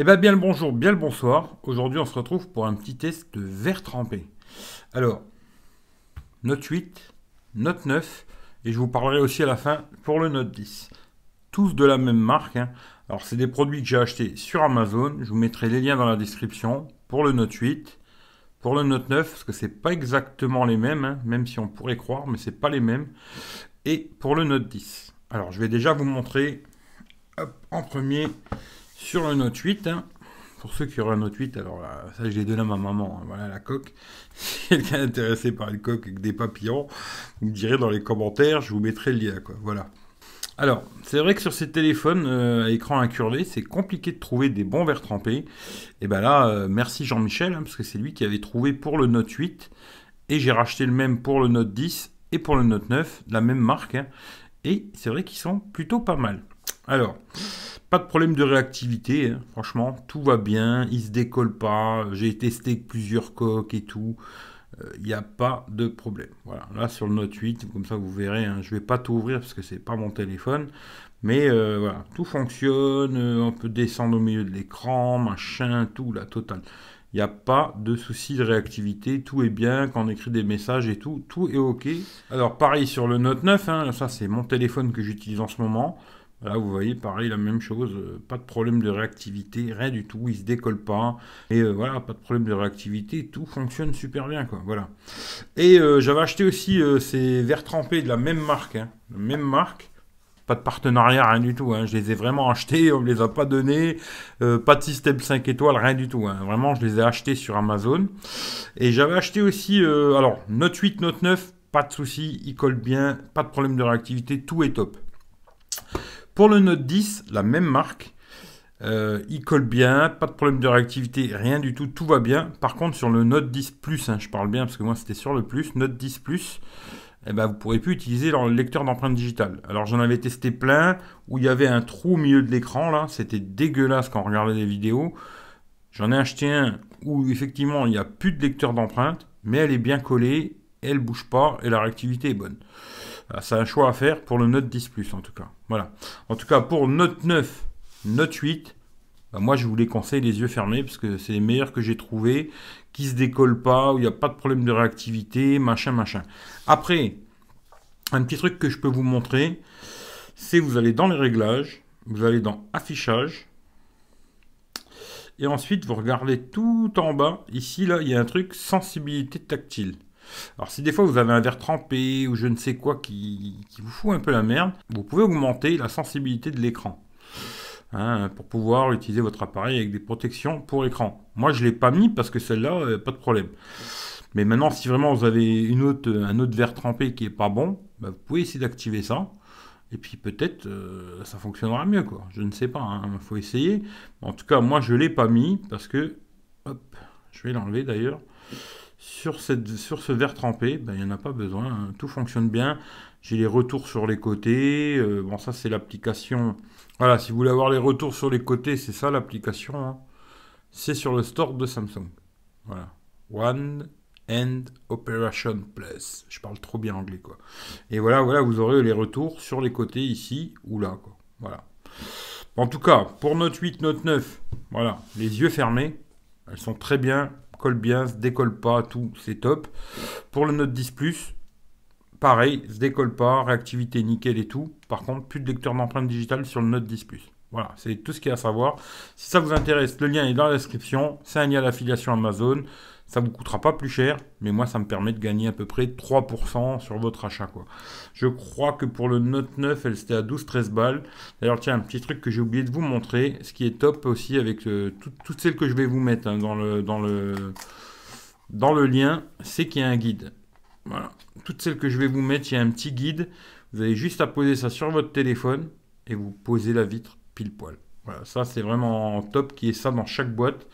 Eh bien, bien le bonjour, bien le bonsoir. Aujourd'hui, on se retrouve pour un petit test de verre trempé. Alors, note 8, note 9, et je vous parlerai aussi à la fin pour le note 10. Tous de la même marque. Hein. Alors, c'est des produits que j'ai achetés sur Amazon. Je vous mettrai les liens dans la description pour le note 8, pour le note 9, parce que ce n'est pas exactement les mêmes, hein, même si on pourrait croire, mais ce n'est pas les mêmes. Et pour le note 10. Alors, je vais déjà vous montrer en premier sur le Note 8. Pour ceux qui auraient un Note 8, alors là, euh, ça je l'ai donné à ma maman, hein. voilà la coque. Si quelqu'un est intéressé par une coque avec des papillons, vous me direz dans les commentaires, je vous mettrai le lien. Quoi. Voilà. Alors, c'est vrai que sur ces téléphones euh, à écran incurvé, c'est compliqué de trouver des bons verres trempés. Et ben là, euh, merci Jean-Michel, hein, parce que c'est lui qui avait trouvé pour le Note 8. Et j'ai racheté le même pour le Note 10 et pour le Note 9, la même marque. Hein. et c'est vrai qu'ils sont plutôt pas mal. Alors, pas de problème de réactivité, hein. franchement, tout va bien, il se décolle pas, j'ai testé plusieurs coques et tout, il euh, n'y a pas de problème. Voilà, là sur le Note 8, comme ça vous verrez, je hein, je vais pas tout ouvrir parce que ce n'est pas mon téléphone, mais euh, voilà, tout fonctionne, euh, on peut descendre au milieu de l'écran, machin, tout, la totale. Il n'y a pas de souci de réactivité, tout est bien, quand on écrit des messages et tout, tout est OK. Alors pareil sur le Note 9, hein, ça c'est mon téléphone que j'utilise en ce moment. Là, vous voyez, pareil, la même chose. Euh, pas de problème de réactivité, rien du tout. Il se décolle pas. Et euh, voilà, pas de problème de réactivité. Tout fonctionne super bien, quoi. Voilà. Et euh, j'avais acheté aussi ces verres trempés de la même marque. Hein, même marque. Pas de partenariat, rien du tout. Hein, je les ai vraiment achetés. On me les a pas donnés. pas de système 5 étoiles, rien du tout. Hein, vraiment, je les ai achetés sur Amazon. Et j'avais acheté aussi, alors, Note 8, Note 9. Pas de souci, ils collent bien, pas de problème de réactivité, tout est top. Pour le Note 10, la même marque, euh, il colle bien, pas de problème de réactivité, rien du tout, tout va bien. Par contre, sur le Note 10 Plus, hein, je parle bien parce que moi c'était sur le Plus, Note 10 Plus, eh ben, vous ne pourrez plus utiliser le lecteur d'empreintes digitales. Alors j'en avais testé plein où il y avait un trou au milieu de l'écran, là, c'était dégueulasse quand on regardait les vidéos. J'en ai acheté un où effectivement il n'y a plus de lecteur d'empreintes, mais elle est bien collée, elle bouge pas et la réactivité est bonne. Ah, c'est un choix à faire pour le Note 10 Plus en tout cas. Voilà. En tout cas, pour Note 9, Note 8, bah, moi je vous les conseille les yeux fermés parce que c'est les meilleurs que j'ai trouvés, qui se décollent pas, où il n'y a pas de problème de réactivité, machin, machin. Après, un petit truc que je peux vous montrer, c'est vous allez dans les réglages, vous allez dans affichage, et ensuite vous regardez tout en bas, ici là il y a un truc sensibilité tactile. Alors si des fois vous avez un verre trempé ou je ne sais quoi qui, vous fout un peu la merde, vous pouvez augmenter la sensibilité de l'écran. Hein, pour pouvoir utiliser votre appareil avec des protections pour écran. Moi, je ne l'ai pas mis parce que celle-là, euh, pas de problème. Mais maintenant, si vraiment vous avez une autre, un autre verre trempé qui n'est pas bon, bah, vous pouvez essayer d'activer ça. Et puis peut-être euh, ça fonctionnera mieux, quoi. Je ne sais pas, hein. il faut essayer. En tout cas, moi, je ne l'ai pas mis parce que... Hop, je vais l'enlever d'ailleurs. Sur, cette, sur ce verre trempé, ben, il n'y en a pas besoin, hein. tout fonctionne bien. J'ai les retours sur les côtés, euh, bon ça c'est l'application. Voilà, si vous voulez avoir les retours sur les côtés, c'est ça l'application. Hein. C'est sur le store de Samsung. Voilà. One and Operation Plus. Je parle trop bien anglais quoi. Et voilà, voilà, vous aurez les retours sur les côtés ici ou là quoi. Voilà. En tout cas, pour Note 8, Note 9, voilà, les yeux fermés, elles sont très bien colle bien, se décolle pas, tout, c'est top. Pour le Note 10 Plus, pareil, se décolle pas, réactivité nickel et tout. Par contre, plus de lecteur d'empreintes digitales sur le Note 10 Plus. Voilà, c'est tout ce qu'il y a à savoir. Si ça vous intéresse, le lien est dans la description. C'est un lien à l'affiliation Amazon. Ça vous coûtera pas plus cher, mais moi, ça me permet de gagner à peu près 3% sur votre achat. Quoi. Je crois que pour le Note 9, elle était à 12-13 balles. D'ailleurs, tiens, un petit truc que j'ai oublié de vous montrer, ce qui est top aussi avec euh, toutes celles que je vais vous mettre hein, dans, le, dans, le, dans le lien, c'est qu'il y a un guide. Voilà. Toutes celles que je vais vous mettre, il y a un petit guide. Vous avez juste à poser ça sur votre téléphone et vous posez la vitre pile poil. Voilà, ça c'est vraiment top qui est ça dans chaque boîte.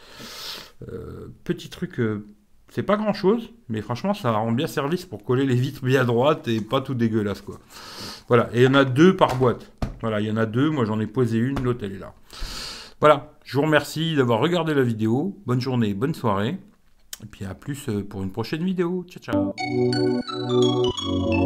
Euh, petit truc, euh, c'est pas grand chose, mais franchement, ça rend bien service pour coller les vitres bien droites et pas tout dégueulasse, quoi. Voilà, et il y en a deux par boîte. Voilà, il y en a deux, moi j'en ai posé une, l'autre elle est là. Voilà, je vous remercie d'avoir regardé la vidéo. Bonne journée, bonne soirée. Et puis à plus euh, pour une prochaine vidéo. Ciao, ciao.